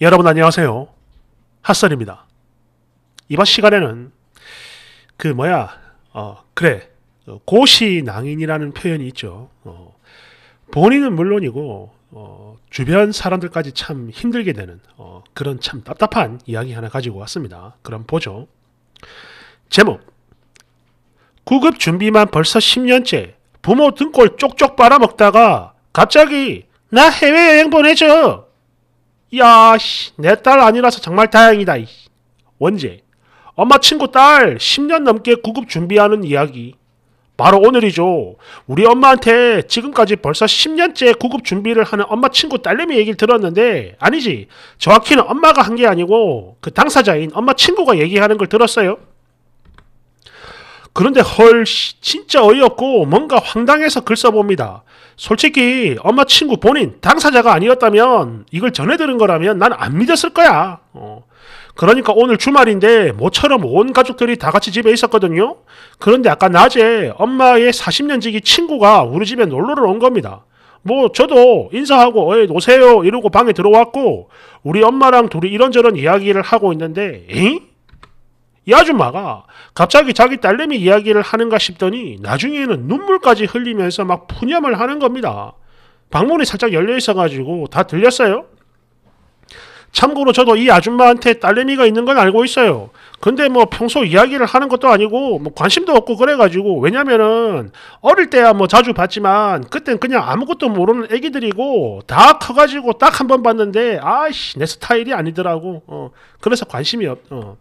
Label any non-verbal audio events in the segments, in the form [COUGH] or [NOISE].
여러분 안녕하세요. 핫설입니다. 이번 시간에는 그 뭐야 어 그래 고시낭인이라는 표현이 있죠. 어, 본인은 물론이고 어, 주변 사람들까지 참 힘들게 되는 어, 그런 참 답답한 이야기 하나 가지고 왔습니다. 그럼 보죠. 제목 구급 준비만 벌써 10년째 부모 등골 쪽쪽 빨아먹다가 갑자기 나 해외여행 보내줘 이야, 씨, 내 딸 아니라서 정말 다행이다. 이. 원제, 엄마 친구 딸 10년 넘게 구급 준비하는 이야기. 바로 오늘이죠. 우리 엄마한테 지금까지 벌써 10년째 구급 준비를 하는 엄마 친구 딸내미 얘기를 들었는데 아니지. 정확히는 엄마가 한 게 아니고 그 당사자인 엄마 친구가 얘기하는 걸 들었어요. 그런데 헐 진짜 어이없고 뭔가 황당해서 글 써봅니다. 솔직히 엄마 친구 본인 당사자가 아니었다면 이걸 전해 들은 거라면 난 안 믿었을 거야. 어. 그러니까 오늘 주말인데 모처럼 온 가족들이 다 같이 집에 있었거든요. 그런데 아까 낮에 엄마의 40년 지기 친구가 우리 집에 놀러를 온 겁니다. 뭐 저도 인사하고 어이 오세요 이러고 방에 들어왔고 우리 엄마랑 둘이 이런저런 이야기를 하고 있는데 에잉? 이 아줌마가 갑자기 자기 딸내미 이야기를 하는가 싶더니 나중에는 눈물까지 흘리면서 막 푸념을 하는 겁니다. 방문이 살짝 열려 있어가지고 다 들렸어요? 참고로 저도 이 아줌마한테 딸내미가 있는 건 알고 있어요. 근데 뭐 평소 이야기를 하는 것도 아니고 뭐 관심도 없고 그래가지고 왜냐면은 어릴 때야 뭐 자주 봤지만 그땐 그냥 아무것도 모르는 애기들이고 다 커가지고 딱 한 번 봤는데 아씨 내 스타일이 아니더라고. 어 그래서 관심이 없. 어.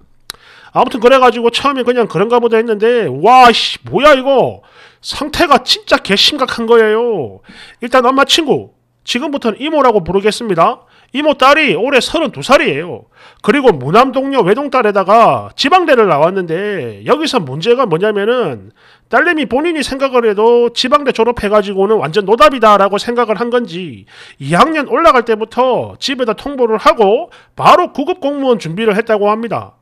아무튼 그래가지고 처음에 그냥 그런가 보다 했는데 와 씨 뭐야 이거 상태가 진짜 개심각한 거예요. 일단 엄마 친구 지금부터는 이모라고 부르겠습니다. 이모 딸이 올해 32살이에요. 그리고 무남 동료 외동딸에다가 지방대를 나왔는데 여기서 문제가 뭐냐면은 딸내미 본인이 생각을 해도 지방대 졸업해가지고는 완전 노답이다라고 생각을 한 건지 2학년 올라갈 때부터 집에다 통보를 하고 바로 구급 공무원 준비를 했다고 합니다.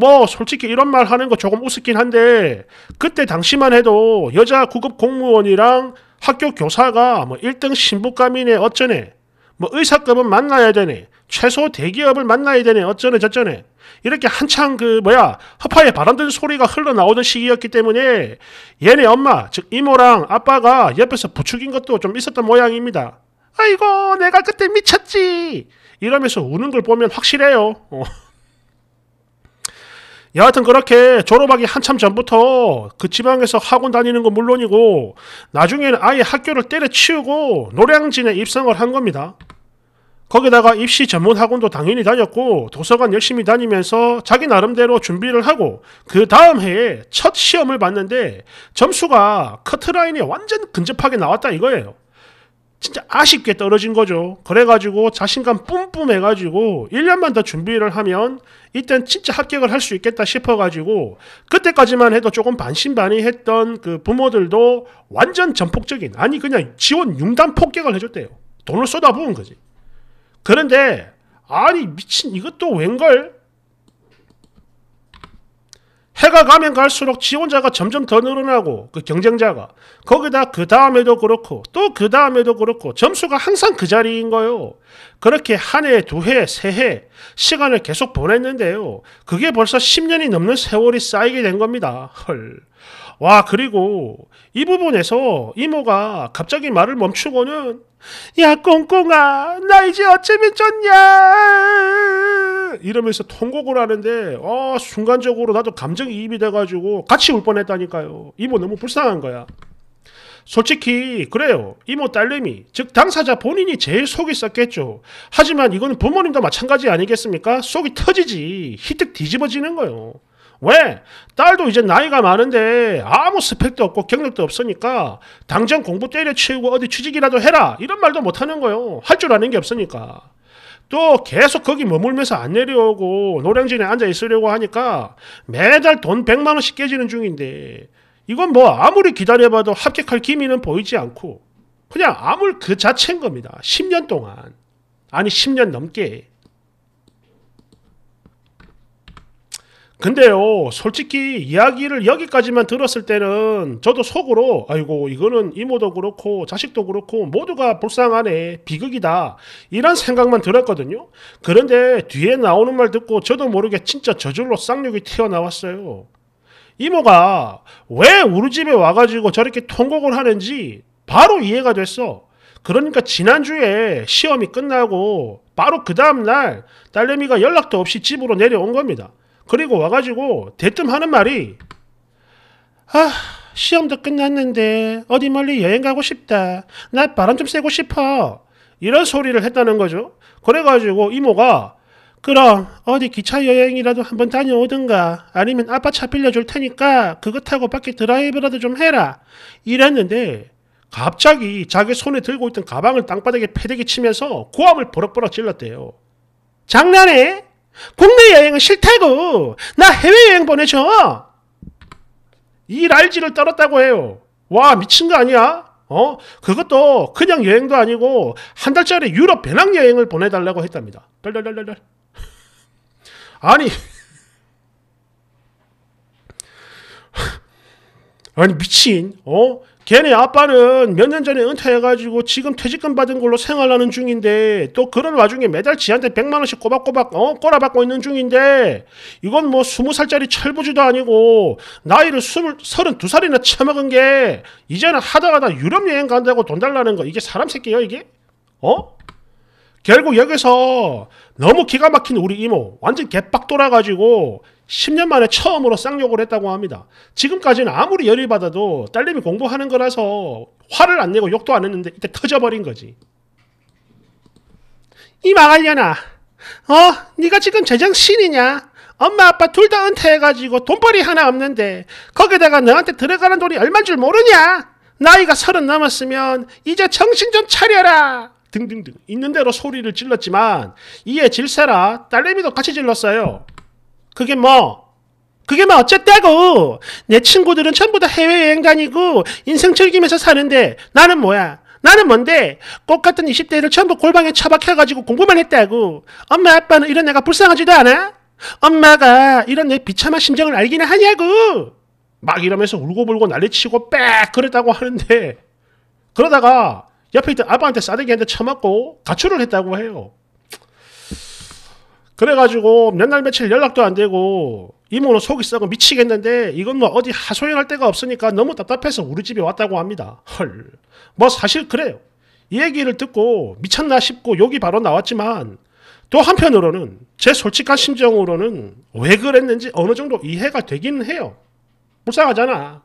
뭐 솔직히 이런 말 하는 거 조금 우습긴 한데 그때 당시만 해도 여자 구급 공무원이랑 학교 교사가 뭐 1등 신부감이네 어쩌네 뭐 의사급은 만나야 되네 최소 대기업을 만나야 되네 어쩌네 저쩌네 이렇게 한창 그 뭐야 허파에 바람든 소리가 흘러나오던 시기였기 때문에 얘네 엄마 즉 이모랑 아빠가 옆에서 부추긴 것도 좀 있었던 모양입니다 아이고 내가 그때 미쳤지 이러면서 우는 걸 보면 확실해요 어. 여하튼 그렇게 졸업하기 한참 전부터 그 지방에서 학원 다니는 건 물론이고 나중에는 아예 학교를 때려치우고 노량진에 입성을 한 겁니다. 거기다가 입시 전문 학원도 당연히 다녔고 도서관 열심히 다니면서 자기 나름대로 준비를 하고 그 다음 해에 첫 시험을 봤는데 점수가 커트라인이 완전 근접하게 나왔다 이거예요. 진짜 아쉽게 떨어진 거죠. 그래가지고 자신감 뿜뿜해가지고 1년만 더 준비를 하면 이땐 진짜 합격을 할 수 있겠다 싶어가지고 그때까지만 해도 조금 반신반의했던 그 부모들도 완전 전폭적인 아니 그냥 지원 융단 폭격을 해줬대요. 돈을 쏟아부은 거지. 그런데 아니 미친 이것도 웬걸 해가 가면 갈수록 지원자가 점점 더 늘어나고 그 경쟁자가 거기다 그 다음에도 그렇고 또 그 다음에도 그렇고 점수가 항상 그 자리인 거요. 예 그렇게 한 해, 두 해, 세 해 시간을 계속 보냈는데요. 그게 벌써 10년이 넘는 세월이 쌓이게 된 겁니다. 헐. 와, 그리고 이 부분에서 이모가 갑자기 말을 멈추고는 야, 꽁꽁아, 나 이제 어쩌면 좋냐? 이러면서 통곡을 하는데 어, 순간적으로 나도 감정이입이 돼가지고 같이 울 뻔했다니까요. 이모 너무 불쌍한 거야. 솔직히 그래요. 이모 딸내미 즉 당사자 본인이 제일 속이 썩겠죠. 하지만 이건 부모님도 마찬가지 아니겠습니까? 속이 터지지 히뜩 뒤집어지는 거예요. 왜? 딸도 이제 나이가 많은데 아무 스펙도 없고 경력도 없으니까 당장 공부 때려치우고 어디 취직이라도 해라 이런 말도 못하는 거예요. 할 줄 아는 게 없으니까. 또 계속 거기 머물면서 안 내려오고 노량진에 앉아 있으려고 하니까 매달 돈 100만 원씩 깨지는 중인데 이건 뭐 아무리 기다려봐도 합격할 기미는 보이지 않고 그냥 암울 그 자체인 겁니다. 10년 동안 아니 10년 넘게 근데요, 솔직히 이야기를 여기까지만 들었을 때는 저도 속으로, 아이고, 이거는 이모도 그렇고, 자식도 그렇고, 모두가 불쌍하네, 비극이다, 이런 생각만 들었거든요. 그런데 뒤에 나오는 말 듣고 저도 모르게 진짜 저절로 쌍욕이 튀어나왔어요. 이모가 왜 우리 집에 와가지고 저렇게 통곡을 하는지 바로 이해가 됐어. 그러니까 지난주에 시험이 끝나고 바로 그 다음날 딸내미가 연락도 없이 집으로 내려온 겁니다. 그리고 와가지고 대뜸 하는 말이 아 시험도 끝났는데 어디 멀리 여행 가고 싶다. 나 바람 좀 쐬고 싶어. 이런 소리를 했다는 거죠. 그래가지고 이모가 그럼 어디 기차 여행이라도 한번 다녀오든가 아니면 아빠 차 빌려줄 테니까 그거 타고 밖에 드라이브라도 좀 해라 이랬는데 갑자기 자기 손에 들고 있던 가방을 땅바닥에 패대기 치면서 고함을 버럭버럭 질렀대요. 장난해? 국내 여행은 싫다고 나 해외여행 보내줘 이 랄지를 떨었다고 해요 와 미친 거 아니야 어 그것도 그냥 여행도 아니고 한 달짜리 유럽 배낭여행을 보내달라고 했답니다 덜덜덜덜 아니 [LAUGHS] 아니 미친 어 걔네 아빠는 몇 년 전에 은퇴해가지고 지금 퇴직금 받은 걸로 생활하는 중인데 또 그런 와중에 매달 지한테 100만 원씩 꼬박꼬박 어? 꼬라박고 있는 중인데 이건 뭐 20살짜리 철부지도 아니고 나이를 20, 32살이나 처먹은 게 이제는 하다가다 유럽 여행 간다고 돈 달라는 거 이게 사람 새끼야 이게? 어? 결국 여기서 너무 기가 막힌 우리 이모 완전 개빡 돌아가지고 10년 만에 처음으로 쌍욕을 했다고 합니다. 지금까지는 아무리 열이 받아도 딸내미 공부하는 거라서 화를 안 내고 욕도 안 했는데 이때 터져버린 거지. 이 망할려나. 어? 네가 지금 재정신이냐? 엄마 아빠 둘 다 은퇴해가지고 돈벌이 하나 없는데 거기다가 너한테 들어가는 돈이 얼만 줄 모르냐? 나이가 서른 넘었으면 이제 정신 좀 차려라. 등등등 있는 대로 소리를 질렀지만 이에 질세라 딸내미도 같이 질렀어요. 그게 뭐 그게 뭐 어쨌다고 내 친구들은 전부 다 해외여행 다니고 인생 즐기면서 사는데 나는 뭐야 나는 뭔데 꽃 같은 20대를 전부 골방에 처박혀가지고 공부만 했다고 엄마 아빠는 이런 내가 불쌍하지도 않아? 엄마가 이런 내 비참한 심정을 알기는 하냐고 막 이러면서 울고불고 난리치고 빽 그랬다고 하는데 그러다가 옆에 있던 아빠한테 싸대기한테 처맞고 가출을 했다고 해요 그래가지고 몇 날 며칠 연락도 안 되고 이모는 속이 썩어 미치겠는데 이건 뭐 어디 하소연할 데가 없으니까 너무 답답해서 우리 집에 왔다고 합니다. 헐. 뭐 사실 그래요. 이 얘기를 듣고 미쳤나 싶고 욕이 바로 나왔지만 또 한편으로는 제 솔직한 심정으로는 왜 그랬는지 어느 정도 이해가 되긴 해요. 불쌍하잖아.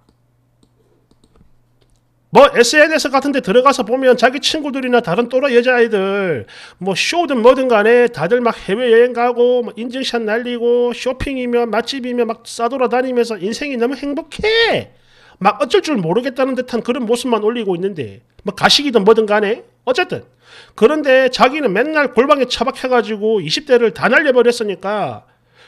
뭐 SNS 같은 데 들어가서 보면 자기 친구들이나 다른 또래 여자아이들 뭐 쇼든 뭐든 간에 다들 막 해외여행 가고 뭐 인증샷 날리고 쇼핑이며 맛집이며 막 싸돌아다니면서 인생이 너무 행복해 막 어쩔 줄 모르겠다는 듯한 그런 모습만 올리고 있는데 뭐 가식이든 뭐든 간에 어쨌든 그런데 자기는 맨날 골방에 처박혀가지고 20대를 다 날려버렸으니까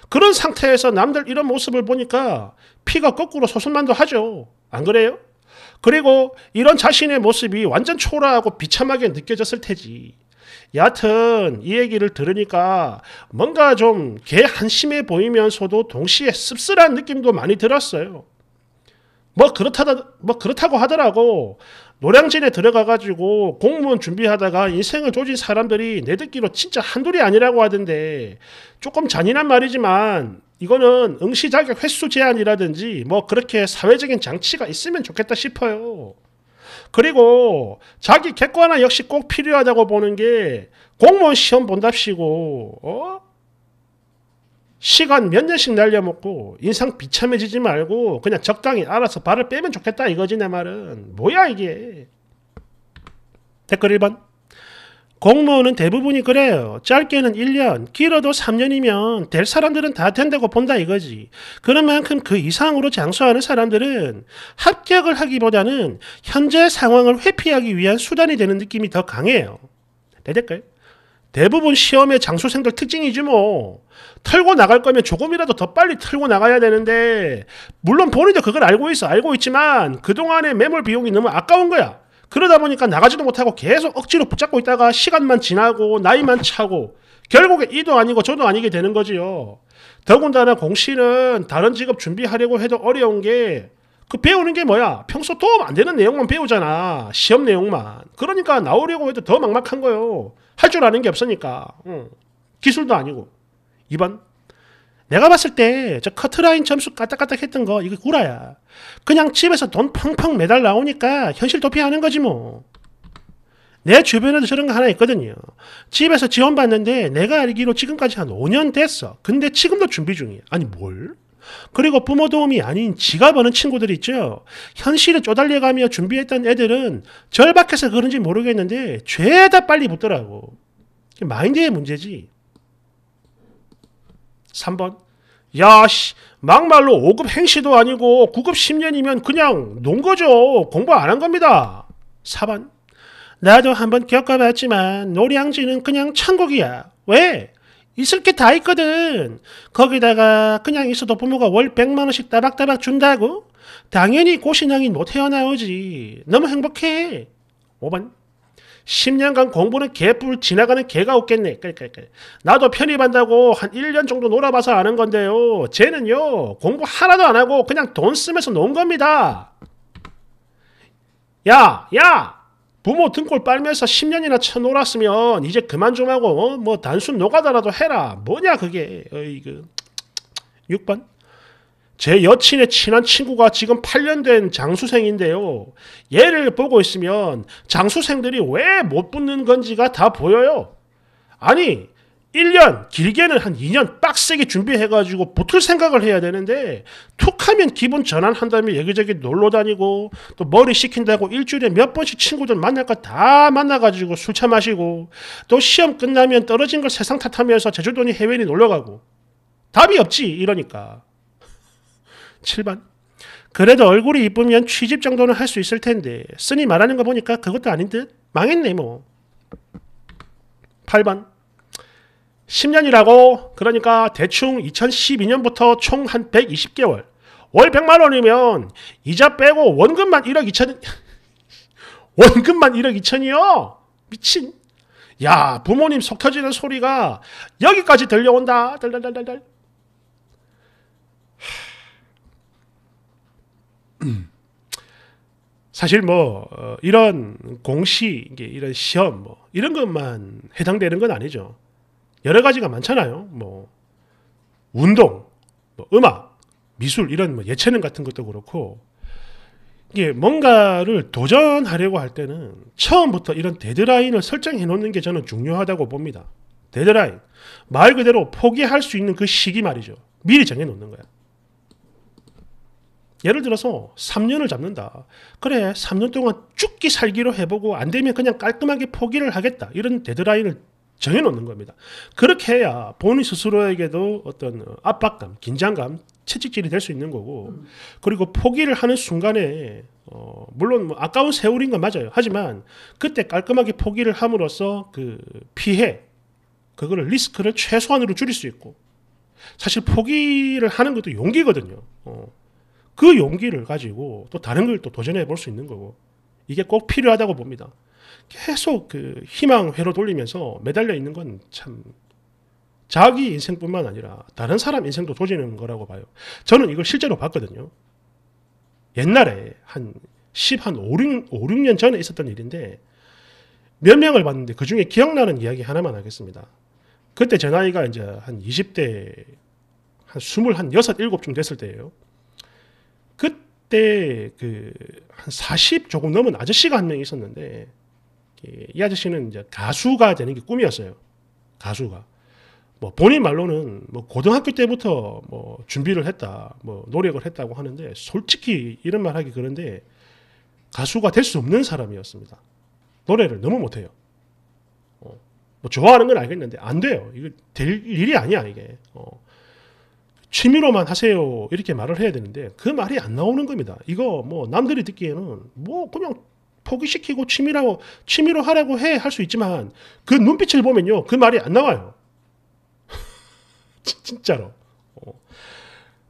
그런 상태에서 남들 이런 모습을 보니까 피가 거꾸로 소설만도 하죠 안 그래요? 그리고 이런 자신의 모습이 완전 초라하고 비참하게 느껴졌을 테지. 여하튼 이 얘기를 들으니까 뭔가 좀개 한심해 보이면서도 동시에 씁쓸한 느낌도 많이 들었어요. 뭐 그렇다 뭐 그렇다고 하더라고. 노량진에 들어가가지고 공무원 준비하다가 인생을 조진 사람들이 내 듣기로 진짜 한둘이 아니라고 하던데 조금 잔인한 말이지만 이거는 응시 자격 횟수 제한이라든지 뭐 그렇게 사회적인 장치가 있으면 좋겠다 싶어요. 그리고 자기 객관화 역시 꼭 필요하다고 보는 게 공무원 시험 본답시고 어? 시간 몇 년씩 날려먹고 인상 비참해지지 말고 그냥 적당히 알아서 발을 빼면 좋겠다 이거지 내 말은 뭐야 이게 댓글 1번 공무원은 대부분이 그래요. 짧게는 1년, 길어도 3년이면 될 사람들은 다 된다고 본다 이거지. 그런 만큼 그 이상으로 장수하는 사람들은 합격을 하기보다는 현재 상황을 회피하기 위한 수단이 되는 느낌이 더 강해요. 내 댓글. 대부분 시험의 장수생들 특징이지 뭐. 털고 나갈 거면 조금이라도 더 빨리 털고 나가야 되는데 물론 본인도 그걸 알고 있어. 알고 있지만 그동안의 매몰 비용이 너무 아까운 거야. 그러다 보니까 나가지도 못하고 계속 억지로 붙잡고 있다가 시간만 지나고 나이만 차고 결국에 이도 아니고 저도 아니게 되는 거지요. 더군다나 공시는 다른 직업 준비하려고 해도 어려운 게 그 배우는 게 뭐야? 평소 도움 안 되는 내용만 배우잖아. 시험 내용만. 그러니까 나오려고 해도 더 막막한 거요. 할줄 아는 게 없으니까. 응. 기술도 아니고. 2번. 내가 봤을 때 저 커트라인 점수 까딱까딱 했던 거 이거 구라야. 그냥 집에서 돈 펑펑 매달 나오니까 현실 도피하는 거지 뭐. 내 주변에도 저런 거 하나 있거든요. 집에서 지원받는데 내가 알기로 지금까지 한 5년 됐어. 근데 지금도 준비 중이야. 아니 뭘? 그리고 부모 도움이 아닌 지가 버는 친구들 있죠. 현실에 쪼달려가며 준비했던 애들은 절박해서 그런지 모르겠는데 죄다 빨리 붙더라고. 마인드의 문제지. 3번 야씨 막말로 5급 행시도 아니고 9급 10년이면 그냥 논 거죠. 공부 안 한 겁니다. 4번 나도 한번 겪어봤지만 노량진은 그냥 천국이야. 왜? 있을 게 다 있거든. 거기다가 그냥 있어도 부모가 월 100만 원씩 따박따박 준다고? 당연히 고신앙이 못 헤어나오지. 너무 행복해. 5번. 10년간 공부는 개뿔 지나가는 개가 없겠네. 나도 편입한다고 한 1년 정도 놀아봐서 아는 건데요. 쟤는요. 공부 하나도 안 하고 그냥 돈 쓰면서 논 겁니다. 야, 야! 부모 등골 빨면서 10년이나 쳐놀았으면 이제 그만 좀 하고 어? 뭐 단순 노가다라도 해라. 뭐냐 그게. 어이그 6번. 제 여친의 친한 친구가 지금 8년 된 장수생인데요. 얘를 보고 있으면 장수생들이 왜 못 붙는 건지가 다 보여요. 아니, 1년, 길게는 한 2년 빡세게 준비해가지고 붙을 생각을 해야 되는데, 툭 하면 기분 전환한 다음에 여기저기 놀러 다니고, 또 머리 식힌다고 일주일에 몇 번씩 친구들 만날 거 다 만나가지고 술차 마시고, 또 시험 끝나면 떨어진 걸 세상 탓하면서 제주도니 해외니 놀러 가고. 답이 없지, 이러니까. 7번. 그래도 얼굴이 이쁘면 취집 정도는 할 수 있을 텐데, 쓰니 말하는 거 보니까 그것도 아닌 듯? 망했네, 뭐. 8번. 10년이라고 그러니까 대충 2012년부터 총 한 120개월 월 100만 원이면 이자 빼고 원금만 1억 2천 [LAUGHS] 원금만 1억 2천이요 미친 야 부모님 속 터지는 소리가 여기까지 들려온다 달달달달달 사실 뭐 어, 이런 공시 이런 시험 뭐 이런 것만 해당되는 건 아니죠. 여러 가지가 많잖아요. 뭐 운동, 뭐 음악, 미술 이런 뭐 예체능 같은 것도 그렇고 이게 뭔가를 도전하려고 할 때는 처음부터 이런 데드라인을 설정해 놓는 게 저는 중요하다고 봅니다. 데드라인 말 그대로 포기할 수 있는 그 시기 말이죠. 미리 정해 놓는 거야. 예를 들어서 3년을 잡는다. 그래, 3년 동안 죽기 살기로 해보고 안 되면 그냥 깔끔하게 포기를 하겠다. 이런 데드라인을 정해놓는 겁니다. 그렇게 해야 본인 스스로에게도 어떤 압박감, 긴장감, 채찍질이 될 수 있는 거고, 그리고 포기를 하는 순간에, 어, 물론 뭐 아까운 세월인 건 맞아요. 하지만 그때 깔끔하게 포기를 함으로써 그 피해, 그거를 리스크를 최소한으로 줄일 수 있고, 사실 포기를 하는 것도 용기거든요. 어, 그 용기를 가지고 또 다른 걸 또 도전해 볼 수 있는 거고, 이게 꼭 필요하다고 봅니다. 계속 그 희망 회로 돌리면서 매달려 있는 건 참 자기 인생뿐만 아니라 다른 사람 인생도 조지는 거라고 봐요. 저는 이걸 실제로 봤거든요. 옛날에 한 10, 한 5, 6, 6년 전에 있었던 일인데 몇 명을 봤는데 그 중에 기억나는 이야기 하나만 하겠습니다. 그때 제 나이가 이제 한 20대 한 20, 한 6, 7쯤 됐을 때예요. 그때 그 한 40 조금 넘은 아저씨가 한 명 있었는데 예, 이 아저씨는 이제 가수가 되는 게 꿈이었어요. 가수가. 뭐 본인 말로는 뭐 고등학교 때부터 뭐 준비를 했다, 뭐 노력을 했다고 하는데 솔직히 이런 말 하기 그런데 가수가 될 수 없는 사람이었습니다. 노래를 너무 못해요. 어, 뭐 좋아하는 건 알겠는데 안 돼요. 이거 될 일이 아니야 이게. 어, 취미로만 하세요 이렇게 말을 해야 되는데 그 말이 안 나오는 겁니다. 이거 뭐 남들이 듣기에는 뭐 그냥 포기시키고 취미라고 취미로 하라고 해 할 수 있지만 그 눈빛을 보면요 그 말이 안 나와요. [LAUGHS] 진짜로. 어.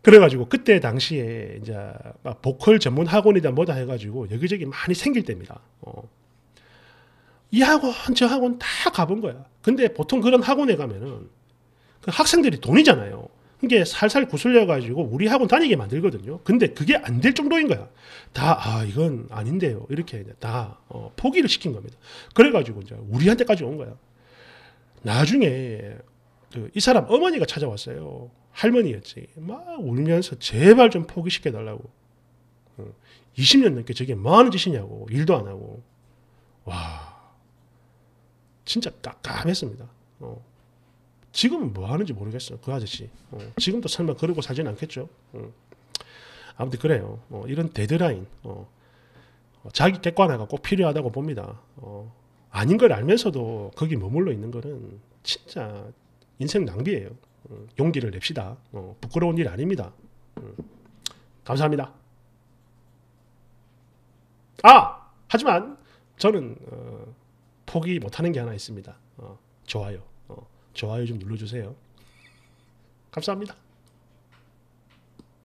그래가지고 그때 당시에 이제 막 보컬 전문 학원이다 뭐다 해가지고 여기저기 많이 생길 때입니다. 어. 이 학원 저 학원 다 가본 거야. 근데 보통 그런 학원에 가면은 그 학생들이 돈이잖아요. 이게 살살 구슬려가지고 우리 학원 다니게 만들거든요. 근데 그게 안 될 정도인 거야. 다, 아, 이건 아닌데요. 이렇게 다 어, 포기를 시킨 겁니다. 그래가지고 이제 우리한테까지 온 거야. 나중에 그, 이 사람 어머니가 찾아왔어요. 할머니였지. 막 울면서 제발 좀 포기시켜달라고. 20년 넘게 저게 뭐 하는 짓이냐고. 일도 안 하고. 와. 진짜 깝깝했습니다. 어. 지금은 뭐 하는지 모르겠어요. 그 아저씨. 어, 지금도 설마 그러고 살지는 않겠죠. 어. 아무튼 그래요. 어, 이런 데드라인, 어, 어, 자기 객관화가 꼭 필요하다고 봅니다. 어, 아닌 걸 알면서도 거기 머물러 있는 거는 진짜 인생 낭비예요. 용기를 냅시다. 부끄러운 일 아닙니다. 감사합니다. 아! 하지만 저는 포기 못하는 게 하나 있습니다. 좋아요. 좋아요 좀 눌러주세요. 감사합니다.